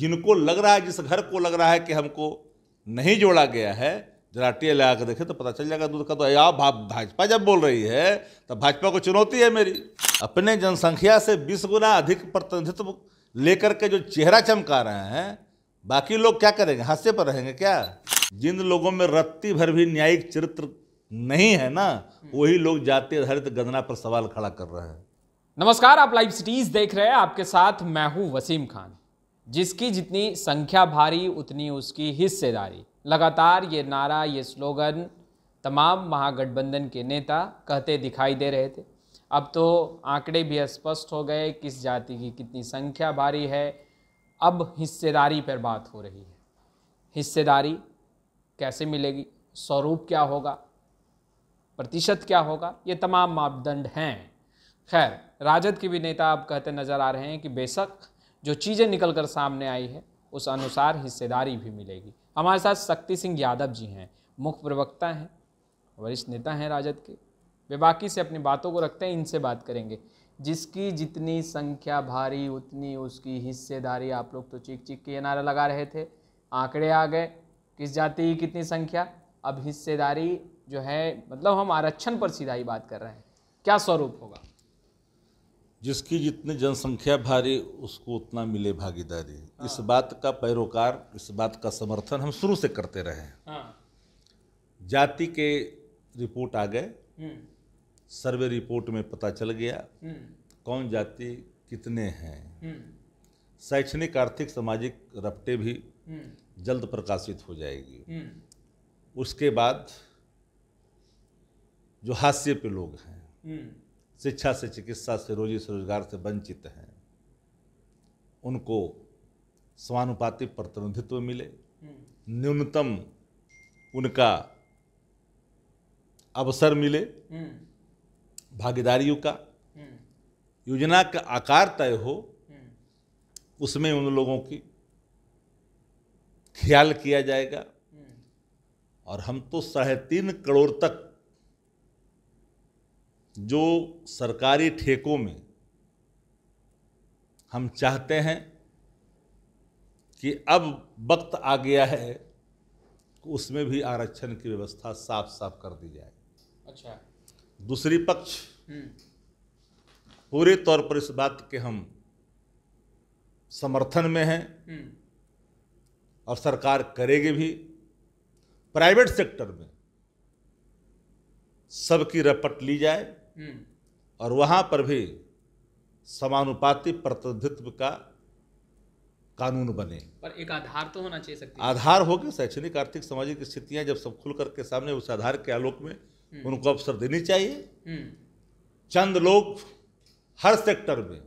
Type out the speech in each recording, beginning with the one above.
जिनको लग रहा है जिस घर को लग रहा है कि हमको नहीं जोड़ा गया है जरा टी लगा के देखें तो पता चल जाएगा दूध का तो आप भाजपा जब बोल रही है तो भाजपा को चुनौती है मेरी अपने जनसंख्या से बीस गुना अधिक प्रतिनिधित्व लेकर के जो चेहरा चमका रहे हैं बाकी लोग क्या करेंगे हास्य पर रहेंगे क्या जिन लोगों में रत्ती भर भी न्यायिक चरित्र नहीं है ना वही लोग जाति आधारित गणना पर सवाल खड़ा कर रहे हैं नमस्कार आप लाइव सिटीज देख रहे हैं आपके साथ मैं हूं वसीम खान जिसकी जितनी संख्या भारी उतनी उसकी हिस्सेदारी लगातार ये नारा ये स्लोगन तमाम महागठबंधन के नेता कहते दिखाई दे रहे थे अब तो आंकड़े भी स्पष्ट हो गए किस जाति की कितनी संख्या भारी है अब हिस्सेदारी पर बात हो रही है हिस्सेदारी कैसे मिलेगी स्वरूप क्या होगा प्रतिशत क्या होगा ये तमाम मापदंड हैं खैर राजद के भी नेता अब कहते नज़र आ रहे हैं कि बेशक जो चीज़ें निकल कर सामने आई है उस अनुसार हिस्सेदारी भी मिलेगी हमारे साथ शक्ति सिंह यादव जी हैं मुख्य प्रवक्ता हैं वरिष्ठ नेता हैं राजद के बाकी से अपनी बातों को रखते हैं इनसे बात करेंगे जिसकी जितनी संख्या भारी उतनी उसकी हिस्सेदारी आप लोग तो चीख चीख के ये नारा लगा रहे थे आंकड़े आ गए किस जाति की कितनी संख्या अब हिस्सेदारी जो है मतलब हम आरक्षण पर सीधा ही बात कर रहे हैं क्या स्वरूप होगा जिसकी जितनी जनसंख्या भारी उसको उतना मिले भागीदारी हाँ। इस बात का पैरोकार इस बात का समर्थन हम शुरू से करते रहे हाँ। जाति के रिपोर्ट आ गए हम्म। सर्वे रिपोर्ट में पता चल गया हम्म। कौन जाति कितने हैं हम्म। शैक्षणिक आर्थिक सामाजिक रपटे भी जल्द प्रकाशित हो जाएगी उसके बाद जो हास्य पे लोग हैं शिक्षा से चिकित्सा से रोजी से रोजगार से वंचित हैं उनको समानुपातिक प्रतिनिधित्व मिले न्यूनतम उनका अवसर मिले भागीदारियों का योजना का आकार तय हो उसमें उन लोगों की ख्याल किया जाएगा और हम तो साढ़े तीन करोड़ तक जो सरकारी ठेकों में हम चाहते हैं कि अब वक्त आ गया है उसमें भी आरक्षण की व्यवस्था साफ साफ कर दी जाए अच्छा दूसरी पक्ष हम्म। पूरे तौर पर इस बात के हम समर्थन में हैं हम्म। और सरकार करेगी भी प्राइवेट सेक्टर में सबकी रपट ली जाए हम्म। और वहाँ पर भी समानुपाति प्रतिनिधित्व का कानून बने पर एक आधार तो होना चाहिए सकती आधार हो गया शैक्षणिक आर्थिक सामाजिक स्थितियाँ जब सब खुल करके सामने उस आधार के आलोक में हम्म। उनको अवसर देनी चाहिए हम्म। चंद लोग हर सेक्टर में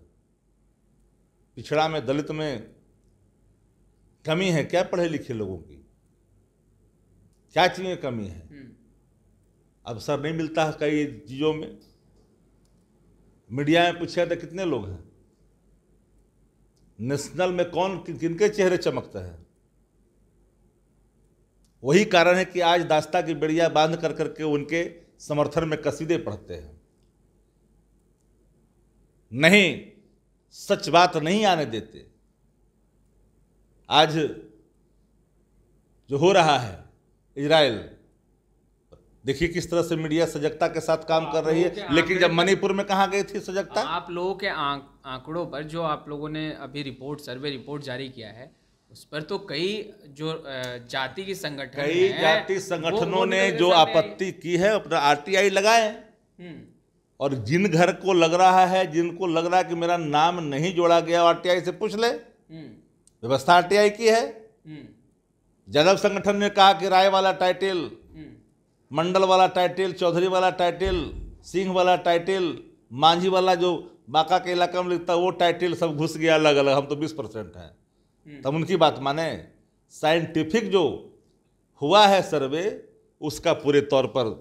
पिछड़ा में दलित में कमी है क्या पढ़े लिखे लोगों की क्या चीज़ें कमी है अवसर नहीं मिलता है कई चीज़ों में मीडिया में पूछा था कितने लोग हैं नेशनल में कौन कि, किनके चेहरे चमकते हैं वही कारण है कि आज दास्ता की बेड़िया बांध कर करके उनके समर्थन में कसीदे पढ़ते हैं नहीं सच बात नहीं आने देते आज जो हो रहा है इजराइल देखिए किस तरह से मीडिया सजगता के साथ काम कर रही है लेकिन जब मणिपुर में कहा गई थी सजगता आप लोगों के आंकड़ों पर जो आप लोगों ने अभी रिपोर्ट सर्वे रिपोर्ट जारी किया है उस पर तो कई जो जाति की संगठन कई जाति संगठनों ने जो आपत्ति की है अपना आरटीआई लगाए हम्म। और जिन घर को लग रहा है जिनको लग रहा है कि मेरा नाम नहीं जोड़ा गया आरटीआई से पूछ ले हम्म। व्यवस्था आरटीआई की है हम्म। जदव संगठन ने कहा कि राय वाला टाइटल मंडल वाला टाइटल चौधरी वाला टाइटल सिंह वाला टाइटल मांझी वाला जो बांका के इलाका में लिखता वो टाइटल सब घुस गया अलग अलग हम तो बीस परसेंट हैं हम्म। तब उनकी बात माने साइंटिफिक जो हुआ है सर्वे उसका पूरे तौर पर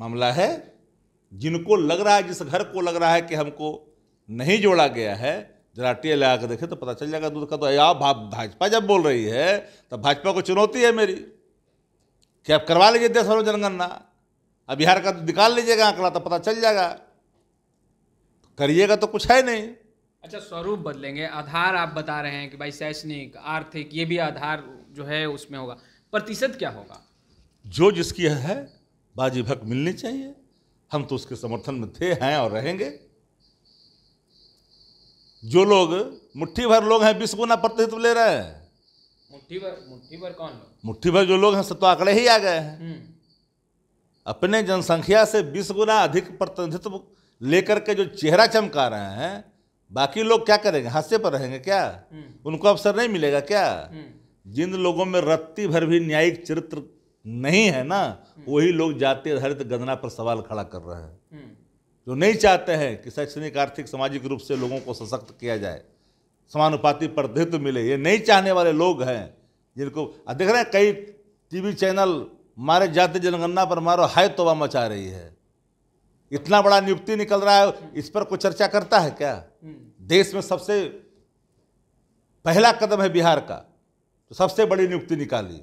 मामला है जिनको लग रहा है जिस घर को लग रहा है कि हमको नहीं जोड़ा गया है जरा टी लगा के देखें तो पता चल जाएगा दूध का तो आप भाजपा जब बोल रही है तो भाजपा को चुनौती है मेरी कि आप करवा लीजिए देश भर जनगणना अब बिहार का तो निकाल लीजिएगा आंकड़ा तो पता चल जाएगा करिएगा तो कुछ है नहीं अच्छा स्वरूप बदलेंगे आधार आप बता रहे हैं कि भाई शैक्षणिक आर्थिक ये भी आधार जो है उसमें होगा प्रतिशत क्या होगा जो जिसकी है बाजी भक्त मिलनी चाहिए हम तो उसके समर्थन में थे हैं और रहेंगे जो लोग मुट्ठी भर लोग हैं बीस गुना प्रतिशत ले रहे हैं मुट्ठी भर मुट्ठी भर कौन लोग मुट्ठी भर जो लोग हैं सब तो आंकड़े ही आ गए हैं हम्म। अपने जनसंख्या से बीस गुना अधिक प्रतिनिधित्व लेकर के जो चेहरा चमका रहे हैं बाकी लोग क्या करेंगे हास्य पर रहेंगे क्या हम्म। उनको अवसर नहीं मिलेगा क्या हम्म। जिन लोगों में रत्ती भर भी न्यायिक चरित्र नहीं है ना वही लोग जाति आधारित गणना पर सवाल खड़ा कर रहे हैं जो नहीं चाहते हैं कि शैक्षणिक आर्थिक सामाजिक रूप से लोगों को सशक्त किया जाए समानुपाति प्रतिनिधित्व मिले ये नहीं चाहने वाले लोग हैं जिनको देख रहे हैं कई टीवी चैनल मारे जाते जनगणना पर मारो हाय तोबा मचा रही है इतना बड़ा नियुक्ति निकल रहा है इस पर कोई चर्चा करता है क्या देश में सबसे पहला कदम है बिहार का तो सबसे बड़ी नियुक्ति निकाली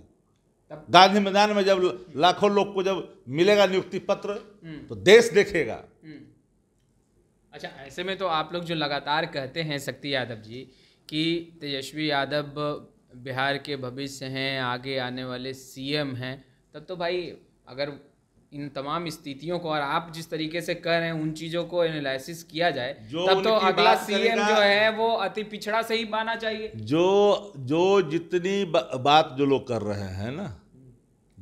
गांधी मैदान में जब लाखों लोग को जब मिलेगा नियुक्ति पत्र तो देश देखेगा अच्छा ऐसे में तो आप लोग जो लगातार कहते हैं शक्ति यादव जी कि तेजस्वी यादव बिहार के भविष्य हैं आगे आने वाले सीएम हैं तब तो भाई अगर इन तमाम स्थितियों को और आप जिस तरीके से कर रहे हैं उन चीजों को एनालिसिस किया जाए तब तो अगला सीएम जो है वो अति पिछड़ा से ही माना चाहिए जो जो जितनी बा, बात जो लोग कर रहे हैं ना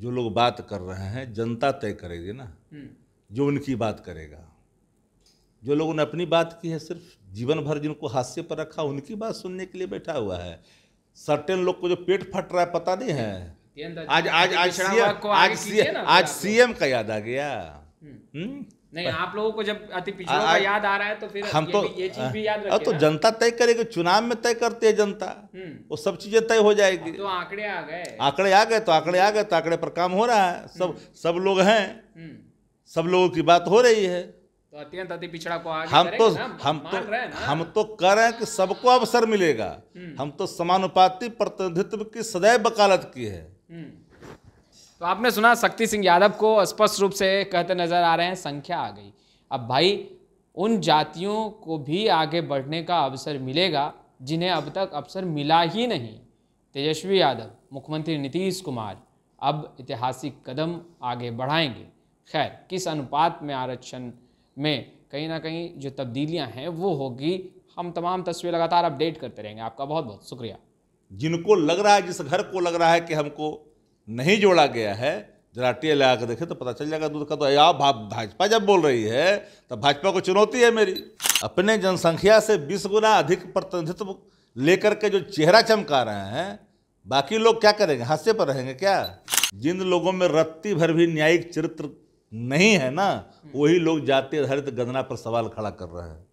जो लोग बात कर रहे हैं जनता तय करेगी ना हम्म। जो उनकी बात करेगा जो लोगों ने अपनी बात की है सिर्फ जीवन भर जिनको हास्य पर रखा उनकी बात सुनने के लिए बैठा हुआ है सर्टेन लोग को जो पेट फट रहा है पता नहीं है आज आज आज सीएम आज सीएम आज सीएम का याद आ गया हम्म। हम्म? नहीं आप लोगों को जब अति पिछड़ों का याद आ रहा है तो फिर हम तो ये चीज भी याद रखें तो जनता तय करेगी चुनाव में तय करती है जनता हम्म। वो सब चीजें तय हो जाएगी तो आंकड़े आ गए आंकड़े आ गए तो आंकड़े आ गए तो आंकड़े पर काम हो रहा है सब सब लोग हैं सब लोगों की बात हो रही है तो अत्यंत अति पिछड़ा को आगे हम तो हम तो हम तो कह रहे हैं कि सबको अवसर मिलेगा हम्म। हम तो समानुपाती प्रतिनिधित्व की सदैव वकालत की है हम्म। तो आपने सुना शक्ति सिंह यादव को स्पष्ट रूप से कहते नजर आ रहे हैं संख्या आ गई अब भाई उन जातियों को भी आगे बढ़ने का अवसर मिलेगा जिन्हें अब तक अवसर मिला ही नहीं तेजस्वी यादव मुख्यमंत्री नीतीश कुमार अब ऐतिहासिक कदम आगे बढ़ाएंगे खैर किस अनुपात में आरक्षण में कहीं ना कहीं जो तब्दीलियाँ हैं वो होगी हम तमाम तस्वीरें लगातार अपडेट करते रहेंगे आपका बहुत बहुत शुक्रिया जिनको लग रहा है जिस घर को लग रहा है कि हमको नहीं जोड़ा गया है जरा टी लगा कर देखें तो पता चल जाएगा दूध का तो आप भाजपा जब बोल रही है तो भाजपा को चुनौती है मेरी अपने जनसंख्या से बीस गुना अधिक प्रतिनिधित्व लेकर के जो चेहरा चमका रहे हैं बाकी लोग क्या करेंगे हास्य पर रहेंगे क्या जिन लोगों में रत्ती भर भी न्यायिक चरित्र नहीं है ना वही लोग जाते हरित गणना पर सवाल खड़ा कर रहे हैं